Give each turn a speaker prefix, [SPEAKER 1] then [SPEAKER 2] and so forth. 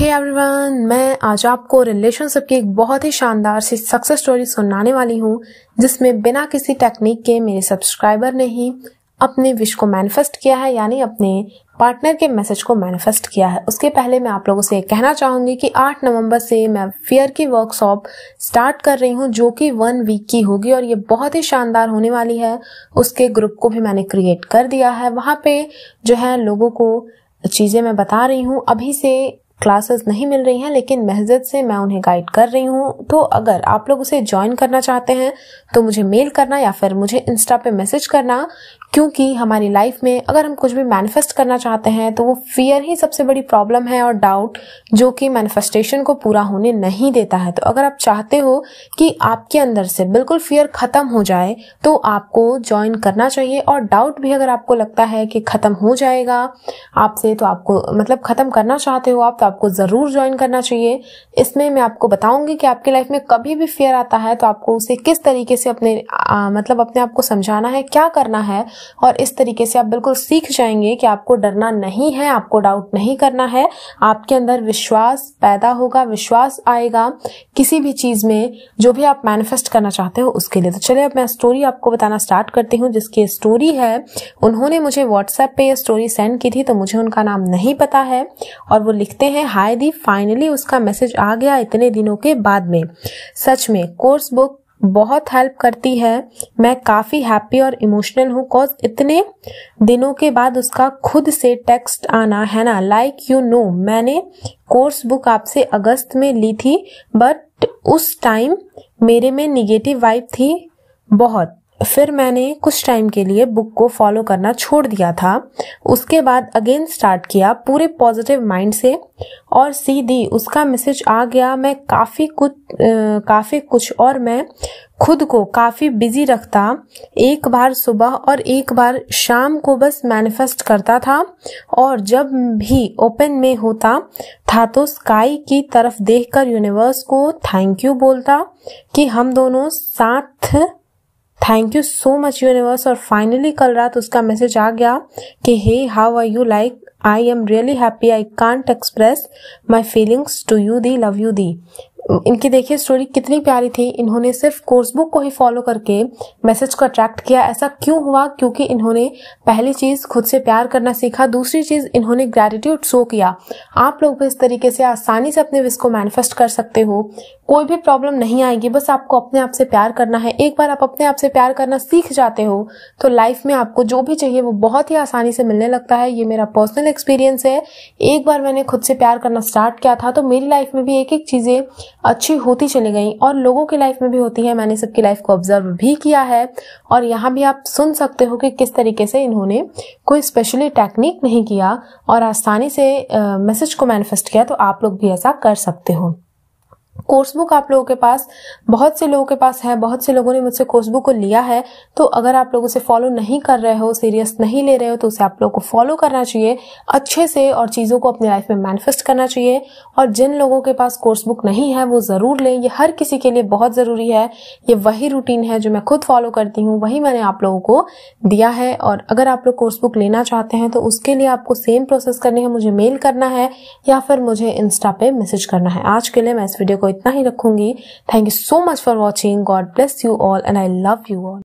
[SPEAKER 1] हे hey everyone मैं आज आपको रिलेशनशिप की एक बहुत ही शानदार सी सक्सेस स्टोरी सुनाने वाली हूँ जिसमें बिना किसी टेक्निक के मेरे सब्सक्राइबर ने ही अपने विश को मैनिफेस्ट किया है यानी अपने पार्टनर के मैसेज को मैनिफेस्ट किया है उसके पहले मैं आप लोगों से ये कहना चाहूंगी कि 8 नवंबर से मैं फेयर की वर्कशॉप स्टार्ट कर रही हूँ जो कि वन वीक की होगी और ये बहुत ही शानदार होने वाली है उसके ग्रुप को भी मैंने क्रिएट कर दिया है वहाँ पे जो है लोगों को चीज़ें मैं बता रही हूँ अभी से क्लासेस नहीं मिल रही हैं लेकिन महजत से मैं उन्हें गाइड कर रही हूँ तो अगर आप लोग उसे ज्वाइन करना चाहते हैं तो मुझे मेल करना या फिर मुझे इंस्टा पे मैसेज करना क्योंकि हमारी लाइफ में अगर हम कुछ भी मैनिफेस्ट करना चाहते हैं तो वो फियर ही सबसे बड़ी प्रॉब्लम है और डाउट जो कि मैनिफेस्टेशन को पूरा होने नहीं देता है तो अगर आप चाहते हो कि आपके अंदर से बिल्कुल फियर खत्म हो जाए तो आपको ज्वाइन करना चाहिए और डाउट भी अगर आपको लगता है कि खत्म हो जाएगा आपसे तो आपको मतलब खत्म करना चाहते हो आप तो आपको ज़रूर ज्वाइन करना चाहिए इसमें मैं आपको बताऊंगी कि आपकी लाइफ में कभी भी फियर आता है तो आपको उसे किस तरीके से अपने आ, मतलब अपने आप को समझाना है क्या करना है और इस तरीके से आप बिल्कुल सीख जाएंगे कि आपको डरना नहीं है आपको डाउट नहीं करना है आपके अंदर विश्वास पैदा होगा विश्वास आएगा किसी भी चीज़ में जो भी आप मैनिफेस्ट करना चाहते हो उसके लिए तो चलिए अब मैं स्टोरी आपको बताना स्टार्ट करती हूँ जिसकी स्टोरी है उन्होंने मुझे व्हाट्सएप पे स्टोरी सेंड की थी तो मुझे उनका नाम नहीं पता है और वो लिखते हैं हाय दी फाइनली उसका मैसेज आ गया इतने दिनों के बाद में सच में कोर्स बुक बहुत हेल्प करती है मैं काफ़ी हैप्पी और इमोशनल हूँ कॉज इतने दिनों के बाद उसका खुद से टेक्स्ट आना है ना लाइक यू नो मैंने कोर्स बुक आपसे अगस्त में ली थी बट उस टाइम मेरे में निगेटिव वाइब थी बहुत तो फिर मैंने कुछ टाइम के लिए बुक को फॉलो करना छोड़ दिया था उसके बाद अगेन स्टार्ट किया पूरे पॉजिटिव माइंड से और सीधी उसका मैसेज आ गया मैं काफ़ी कुछ काफ़ी कुछ और मैं खुद को काफ़ी बिजी रखता एक बार सुबह और एक बार शाम को बस मैनिफेस्ट करता था और जब भी ओपन में होता था तो स्काई की तरफ देखकर यूनिवर्स को थैंक यू बोलता कि हम दोनों साथ thank you so much universe और फाइनली कल रात उसका मैसेज आ गया कि hey how are you like I am really happy I can't express my feelings to you दी लव यू दी इनकी देखिए स्टोरी कितनी प्यारी थी इन्होंने सिर्फ कोर्स बुक को ही फॉलो करके मैसेज को अट्रैक्ट किया ऐसा क्यों हुआ क्योंकि इन्होंने पहली चीज़ खुद से प्यार करना सीखा दूसरी चीज़ इन्होंने ग्रेटिट्यूड शो किया आप लोग भी इस तरीके से आसानी से अपने विश को मैनिफेस्ट कर सकते हो कोई भी प्रॉब्लम नहीं आएगी बस आपको अपने आप से प्यार करना है एक बार आप अपने आप से प्यार करना सीख जाते हो तो लाइफ में आपको जो भी चाहिए वो बहुत ही आसानी से मिलने लगता है ये मेरा पर्सनल एक्सपीरियंस है एक बार मैंने खुद से प्यार करना स्टार्ट किया था तो मेरी लाइफ में भी एक एक चीज़ें अच्छी होती चली गई और लोगों की लाइफ में भी होती है मैंने सबकी लाइफ को ऑब्जर्व भी किया है और यहाँ भी आप सुन सकते हो कि किस तरीके से इन्होंने कोई स्पेशली टेक्निक नहीं किया और आसानी से मैसेज को मैनिफेस्ट किया तो आप लोग भी ऐसा कर सकते हो कोर्स बुक आप लोगों के पास बहुत से लोगों के पास है बहुत से लोगों ने मुझसे कोर्स बुक को लिया है तो अगर आप लोग उसे फॉलो नहीं कर रहे हो सीरियस नहीं ले रहे हो तो उसे आप लोगों को फॉलो करना चाहिए अच्छे से और चीज़ों को अपनी लाइफ में मैनिफेस्ट करना चाहिए और जिन लोगों के पास कोर्स बुक नहीं है वो ज़रूर लें ये हर किसी के लिए बहुत ज़रूरी है ये वही रूटीन है जो मैं खुद फॉलो करती हूँ वही मैंने आप लोगों को दिया है और अगर आप लोग कोर्स बुक लेना चाहते हैं तो उसके लिए आपको सेम प्रोसेस करनी है मुझे मेल करना है या फिर मुझे इंस्टा पे मैसेज करना है आज के लिए मैं इस वीडियो को इतना ही रखूंगी thank you so much for watching God bless you all and I love you all